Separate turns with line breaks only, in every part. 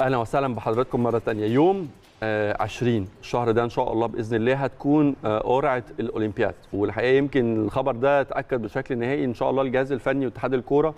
اهلا وسهلا بحضراتكم مره ثانيه يوم 20 آه، الشهر ده ان شاء الله باذن الله هتكون آه، قرعه الاولمبياد والحقيقه يمكن الخبر ده اتاكد بشكل نهائي ان شاء الله الجهاز الفني واتحاد الكوره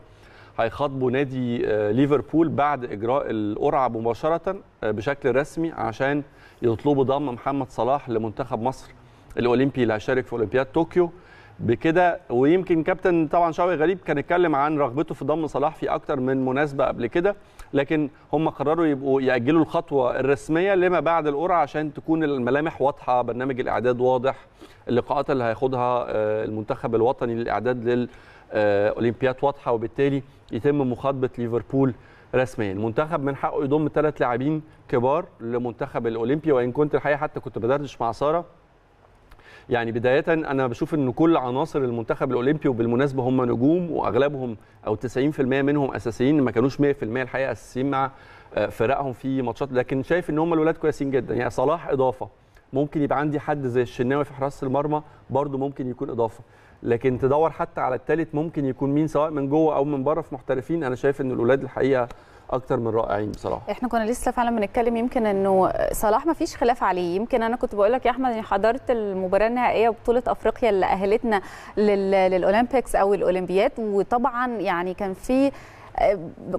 هيخاطبوا نادي آه، ليفربول بعد اجراء القرعه مباشره بشكل رسمي عشان يطلبوا ضم محمد صلاح لمنتخب مصر الاولمبي اللي هيشارك في اولمبياد طوكيو بكده ويمكن كابتن طبعا شوقي غريب كان اتكلم عن رغبته في ضم صلاح في اكتر من مناسبه قبل كده لكن هم قرروا يبقوا ياجلوا الخطوه الرسميه لما بعد القرعه عشان تكون الملامح واضحه برنامج الاعداد واضح اللقاءات اللي هياخدها آه، المنتخب الوطني للاعداد للاولمبياد آه، واضحه وبالتالي يتم مخاطبه ليفربول رسميا المنتخب من حقه يضم ثلاث لاعبين كبار لمنتخب الاولمبي وان كنت الحقيقه حتى كنت بدردش مع ساره يعني بدايه انا بشوف ان كل عناصر المنتخب الاولمبي وبالمناسبه هم نجوم واغلبهم او 90% منهم اساسيين ما كانوش 100% الحقيقه اساسيين مع آه، فرقهم في ماتشات لكن شايف ان هم الولاد كويسين جدا يعني صلاح اضافه ممكن يبقى عندي حد زي الشناوي في حراسه المرمى برده ممكن يكون اضافه لكن تدور حتى على الثالث ممكن يكون مين سواء من جوه او من بره في محترفين انا شايف ان الاولاد الحقيقه اكتر من رائعين بصراحه
احنا كنا لسه فعلا بنتكلم يمكن انه صلاح ما فيش خلاف عليه يمكن انا كنت بقول لك يا احمد حضرت المباراه النهائيه بطوله افريقيا اللي اهلتنا للاولمبيكس او الاولمبياد وطبعا يعني كان في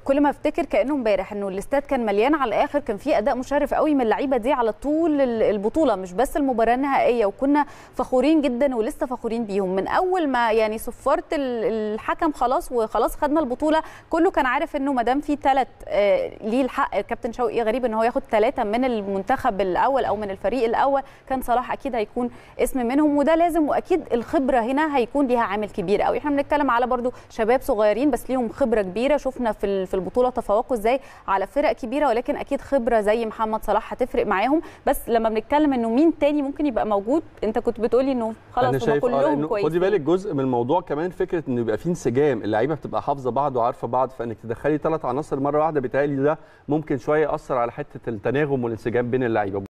كل ما افتكر كانه امبارح انه الاستاد كان مليان على الاخر كان في اداء مشرف قوي من اللعيبه دي على طول البطوله مش بس المباراه النهائيه وكنا فخورين جدا ولسه فخورين بيهم من اول ما يعني صفرت الحكم خلاص وخلاص خدنا البطوله كله كان عارف انه ما دام في ثلاث آه، ليه الحق كابتن شوقي غريب ان هو ياخد ثلاثه من المنتخب الاول او من الفريق الاول كان صلاح اكيد هيكون اسم منهم وده لازم واكيد الخبره هنا هيكون ليها عامل كبير قوي احنا بنتكلم على برضو شباب صغيرين بس ليهم خبره كبيره شفنا في في البطوله تفوقوا ازاي على فرق كبيره ولكن اكيد خبره زي محمد صلاح هتفرق معاهم بس لما بنتكلم انه مين تاني ممكن يبقى موجود انت كنت بتقولي انه خلاص هم آه، كلهم كويس خدي بالك
جزء من الموضوع كمان فكره انه يبقى في انسجام اللعيبه بتبقى حافظه بعض وعارفه بعض فانك تدخلي ثلاث عناصر مره واحده بتهيألي ده ممكن شويه ياثر على حته التناغم والانسجام بين اللعيبه